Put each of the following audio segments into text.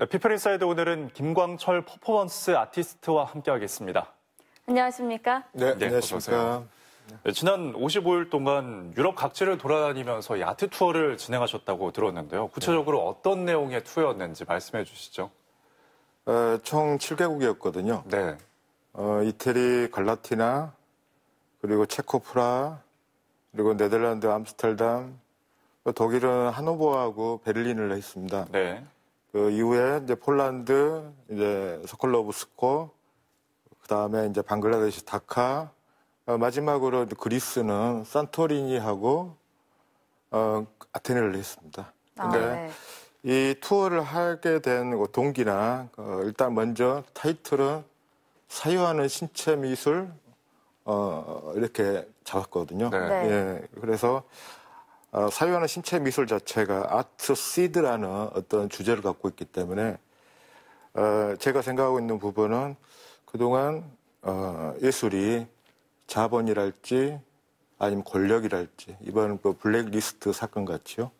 네, 피플인사이드 오늘은 김광철 퍼포먼스 아티스트와 함께하겠습니다. 안녕하십니까? 네, 네 안녕하십니까? 네, 지난 55일 동안 유럽 각지를 돌아다니면서 야트 투어를 진행하셨다고 들었는데요. 구체적으로 네. 어떤 내용의 투어였는지 말씀해 주시죠. 어, 총 7개국이었거든요. 네. 어, 이태리 갈라티나 그리고 체코 프라 그리고 네덜란드 암스텔담 독일은 하노버하고 베를린을 했습니다. 네. 그 이후에 이제 폴란드, 이제 소콜로브스코, 그 다음에 이제 방글라데시 다카, 어, 마지막으로 그리스는 산토리니하고 어, 아테네를 했습니다. 아, 근데 아, 네. 이 투어를 하게 된 그 동기나 어, 일단 먼저 타이틀은 사유하는 신체 미술 어, 이렇게 잡았거든요. 네. 네. 예, 그래서 어, 사유하는 신체 미술 자체가 아트 시드라는 어떤 주제를 갖고 있기 때문에 어, 제가 생각하고 있는 부분은 그동안 어, 예술이 자본이랄지 아니면 권력이랄지 이번 그 블랙리스트 사건 같죠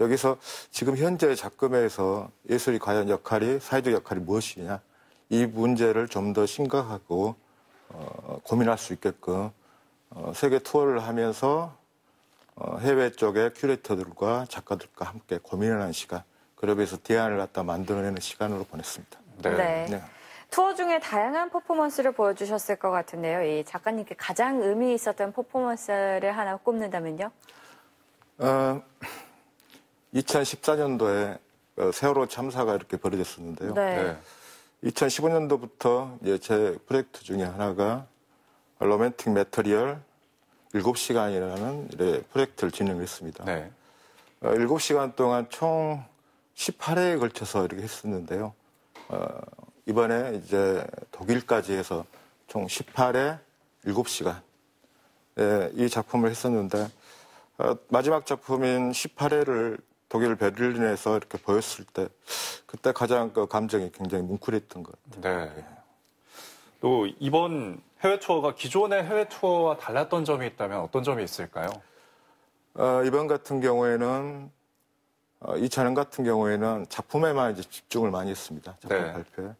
여기서 지금 현재 작금에서 예술이 과연 역할이 사회적 역할이 무엇이냐 이 문제를 좀 더 심각하고 어, 고민할 수 있게끔 어, 세계 투어를 하면서 어, 해외 쪽의 큐레이터들과 작가들과 함께 고민을한 시간, 그룹에서 대안을 갖다 만들어내는 시간으로 보냈습니다. 네. 네. 네. 투어 중에 다양한 퍼포먼스를 보여주셨을 것 같은데요. 이 작가님께 가장 의미 있었던 퍼포먼스를 하나 꼽는다면요? 어, 2014년도에 어, 세월호 참사가 이렇게 벌어졌었는데요. 네. 2015년도부터 제 프로젝트 중에 하나가 로맨틱 메터리얼 7시간이라는 프로젝트를 진행했습니다. 네. 7시간 어, 동안 총 18회에 걸쳐서 이렇게 했었는데요. 어, 이번에 이제 독일까지 해서 총 18회 7시간 예, 이 작품을 했었는데 어, 마지막 작품인 18회를 독일 베를린에서 이렇게 보였을 때 그때 가장 그 감정이 굉장히 뭉클했던 것 같아요. 네. 또 이번 해외 투어가 기존의 해외 투어와 달랐던 점이 있다면 어떤 점이 있을까요? 어, 이번 같은 경우에는 어, 이차는 같은 경우에는 작품에만 이제 집중을 많이 했습니다. 작품 네. 발표에.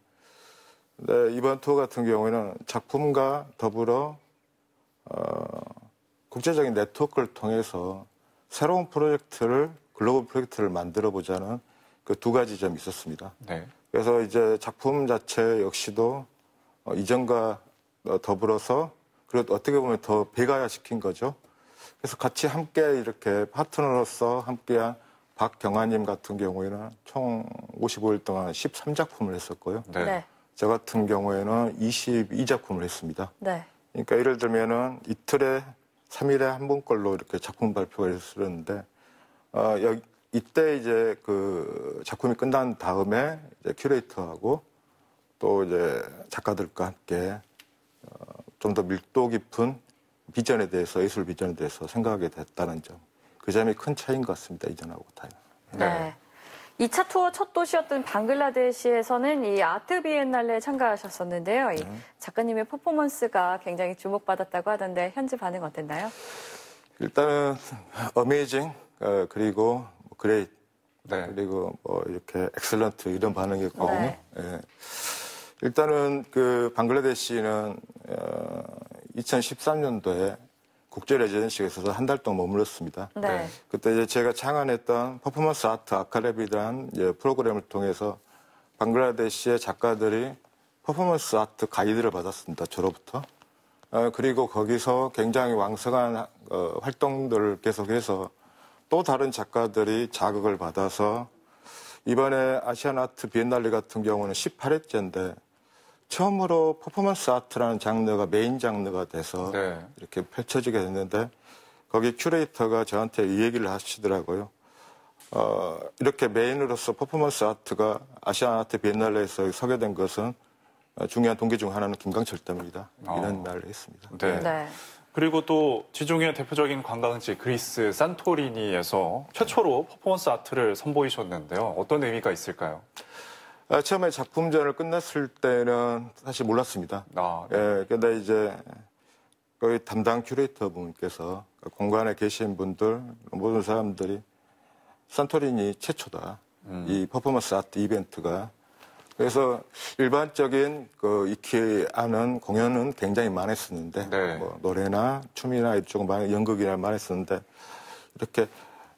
네, 이번 투어 같은 경우에는 작품과 더불어 어, 국제적인 네트워크를 통해서 새로운 프로젝트를 글로벌 프로젝트를 만들어 보자는 그 두 가지 점이 있었습니다. 네. 그래서 이제 작품 자체 역시도 어, 이전과 어, 더불어서 그리고 어떻게 보면 더 배가시킨 야 거죠. 그래서 같이 함께 이렇게 파트너로서 함께한 박경아님 같은 경우에는 총 55일 동안 13작품을 했었고요. 네. 네. 저 같은 경우에는 22작품을 했습니다. 네. 그러니까 예를 들면은 이틀에 3일에 한 번꼴로 이렇게 작품 발표가 있었는데 어, 여기, 이때 이제 그 작품이 끝난 다음에 이제 큐레이터하고 또 이제 작가들과 함께 좀더 밀도 깊은 비전에 대해서 예술 비전에 대해서 생각하게 됐다는 점. 그 점이 큰 차이인 것 같습니다. 이전하고 달리. 네. 네. 2차 투어 첫 도시였던 방글라데시에서는 이 아트 비엔날레에 참가하셨었는데요. 네. 작가님의 퍼포먼스가 굉장히 주목받았다고 하던데 현지 반응 어땠나요? 일단은 어메이징 어, 그리고 뭐 그레이트 네. 그리고 뭐 이렇게 엑셀런트 이런 반응이었거든요. 네. 예. 일단은 그 방글라데시는 2013년도에 어, 국제 레지던시에 있어서 한 달 동안 머물렀습니다. 네. 그때 이제 제가 창안했던 퍼포먼스 아트 아카데미라는 프로그램을 통해서 방글라데시의 작가들이 퍼포먼스 아트 가이드를 받았습니다. 저로부터. 어, 그리고 거기서 굉장히 왕성한 어, 활동들을 계속해서 또 다른 작가들이 자극을 받아서 이번에 아시안 아트 비엔날리 같은 경우는 18회째인데 처음으로 퍼포먼스 아트라는 장르가 메인 장르가 돼서 네. 이렇게 펼쳐지게 됐는데 거기 큐레이터가 저한테 이 얘기를 하시더라고요. 어, 이렇게 메인으로서 퍼포먼스 아트가 아시안 아트 비엔날레에서 서게 된 것은 중요한 동기 중 하나는 김강철 때문이다. 이런 어. 말을 했습니다. 네. 네. 그리고 또 지중해 대표적인 관광지 그리스 산토리니에서 최초로 퍼포먼스 아트를 선보이셨는데요. 어떤 의미가 있을까요? 아, 처음에 작품전을 끝났을 때는 사실 몰랐습니다. 아, 네. 예, 근데 이제 거의 담당 큐레이터 분께서 공간에 계신 분들 모든 사람들이 산토리니 최초다. 음. 이 퍼포먼스 아트 이벤트가 그래서 일반적인 그 익히 아는 공연은 굉장히 많았었는데 네. 뭐 노래나 춤이나 이쪽 많이 연극이나 많았었는데 이렇게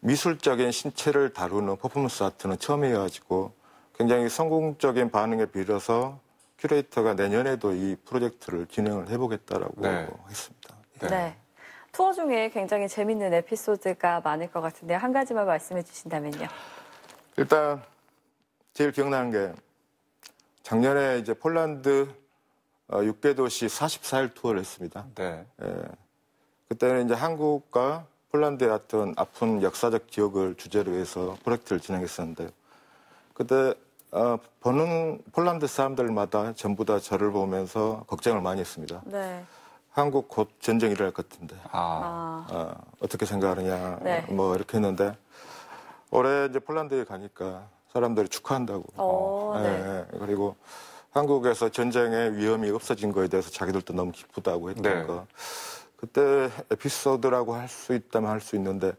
미술적인 신체를 다루는 퍼포먼스 아트는 처음이어가지고 굉장히 성공적인 반응에 빌어서 큐레이터가 내년에도 이 프로젝트를 진행을 해보겠다라고 네. 했습니다. 예. 네. 네. 투어 중에 굉장히 재밌는 에피소드가 많을 것 같은데 한 가지만 말씀해 주신다면요. 일단 제일 기억나는 게 작년에 이제 폴란드 6개 어, 도시 44일 투어를 했습니다. 네. 예. 그때는 이제 한국과 폴란드의 어떤 아픈 역사적 기억을 주제로 해서 프로젝트를 진행했었는데 그때 어, 보는 폴란드 사람들마다 전부 다 저를 보면서 걱정을 많이 했습니다. 네. 한국 곧 전쟁 일어날 것 같은데 아. 아. 어, 어떻게 생각하느냐 네. 뭐 이렇게 했는데 올해 이제 폴란드에 가니까 사람들이 축하한다고 오, 어, 예, 네. 예. 그리고 한국에서 전쟁의 위험이 없어진 거에 대해서 자기들도 너무 기쁘다고 했던 네. 거 그때 에피소드라고 할 수 있다면 할 수 있는데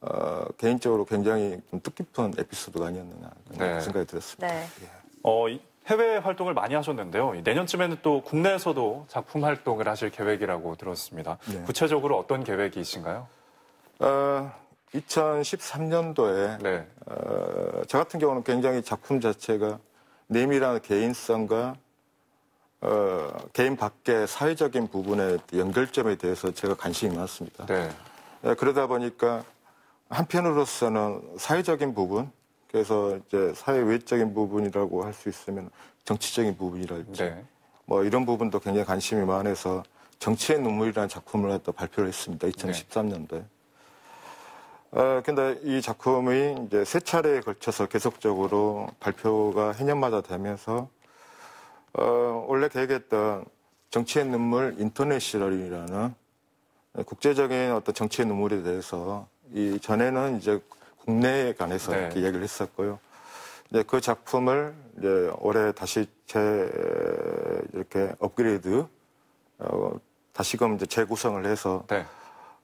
어, 개인적으로 굉장히 뜻깊은 에피소드가 아니었나 네. 생각이 들었습니다. 네. 예. 어, 해외 활동을 많이 하셨는데요. 내년쯤에는 또 국내에서도 작품 활동을 하실 계획이라고 들었습니다. 네. 구체적으로 어떤 계획이신가요? 어, 2013년도에 네. 어, 저 같은 경우는 굉장히 작품 자체가 내밀한 개인성과 어, 개인 밖의 사회적인 부분의 연결점에 대해서 제가 관심이 많습니다 네. 예, 그러다 보니까 한편으로서는 사회적인 부분, 그래서 이제 사회 외적인 부분이라고 할 수 있으면 정치적인 부분이랄지 네. 뭐 이런 부분도 굉장히 관심이 많아서 정치의 눈물이라는 작품을 또 발표를 했습니다. 2013년도에. 어, 근데 이 작품이 이제 세 차례에 걸쳐서 계속적으로 발표가 해년마다 되면서 어, 원래 계획했던 정치의 눈물 인터내셔널이라는 국제적인 어떤 정치의 눈물에 대해서 이 전에는 이제 국내에 관해서 네. 이렇게 얘기를 했었고요. 이제 그 작품을 이제 올해 다시 재 이렇게 업그레이드 어, 다시금 이제 재구성을 해서 네.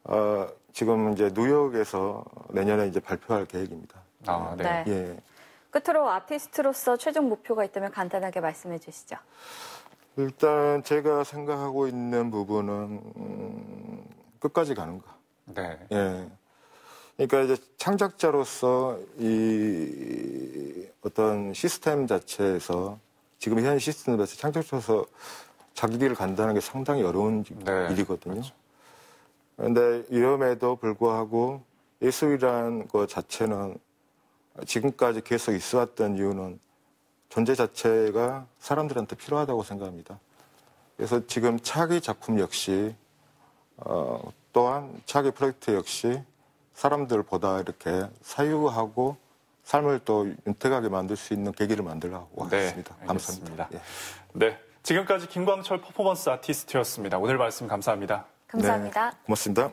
어, 지금 이제 뉴욕에서 내년에 이제 발표할 계획입니다. 아, 네. 네. 예. 끝으로 아티스트로서 최종 목표가 있다면 간단하게 말씀해 주시죠. 일단 제가 생각하고 있는 부분은 음, 끝까지 가는 거. 네. 예. 그러니까 이제 창작자로서 이 어떤 시스템 자체에서 지금 현 시스템 자서 창작자로서 자기 길을 간다는 게 상당히 어려운 네, 일이거든요. 그런데 그렇죠. 위험에도 불구하고 예술이라는 것 자체는 지금까지 계속 있어왔던 이유는 존재 자체가 사람들한테 필요하다고 생각합니다. 그래서 지금 차기 작품 역시 어, 또한 차기 프로젝트 역시 사람들보다 이렇게 사유하고 삶을 또 윤택하게 만들 수 있는 계기를 만들려고 네, 하겠습니다. 감사합니다. 예. 네. 지금까지 김광철 퍼포먼스 아티스트였습니다. 오늘 말씀 감사합니다. 감사합니다. 네, 고맙습니다.